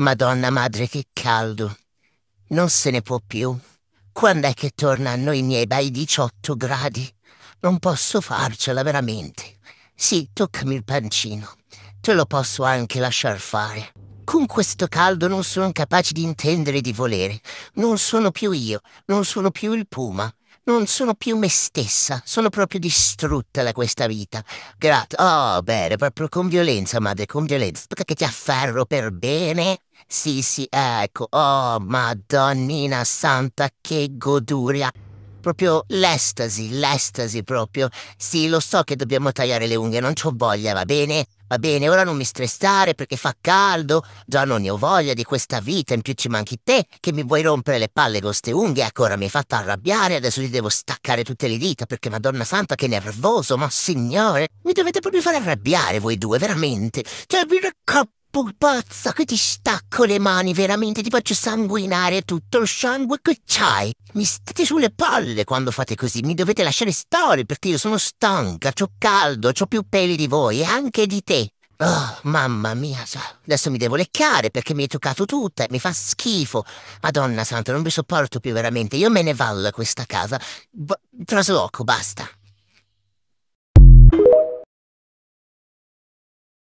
Madonna madre, che caldo. Non se ne può più. Quando è che torna tornano i miei bei 18 gradi? Non posso farcela veramente. Sì, toccami il pancino. Te lo posso anche lasciar fare. Con questo caldo non sono capace di intendere e di volere. Non sono più io, non sono più il puma. Non sono più me stessa, sono proprio distrutta da questa vita. Grazie. Oh, bene, proprio con violenza, madre, con violenza. Aspetta che ti afferro per bene? Sì, sì, ecco. Oh, madonnina santa, che goduria proprio l'estasi, l'estasi proprio. Sì, lo so che dobbiamo tagliare le unghie, non ho voglia, va bene? Va bene, ora non mi stressare perché fa caldo. Già non ne ho voglia di questa vita, in più ci manchi te che mi vuoi rompere le palle con ste unghie. Ecco, ora mi hai fatto arrabbiare, adesso ti devo staccare tutte le dita perché Madonna Santa che nervoso, ma signore, mi dovete proprio far arrabbiare voi due, veramente. Cioè, vi raccomando pupazza che ti stacco le mani, veramente ti faccio sanguinare tutto il sangue che c'hai. Mi state sulle palle quando fate così, mi dovete lasciare stare perché io sono stanca, ho caldo, ho più peli di voi e anche di te. Oh, mamma mia, adesso mi devo leccare perché mi hai toccato tutta e mi fa schifo. Madonna santa, non vi sopporto più veramente, io me ne vallo da questa casa. B- trasloco, basta.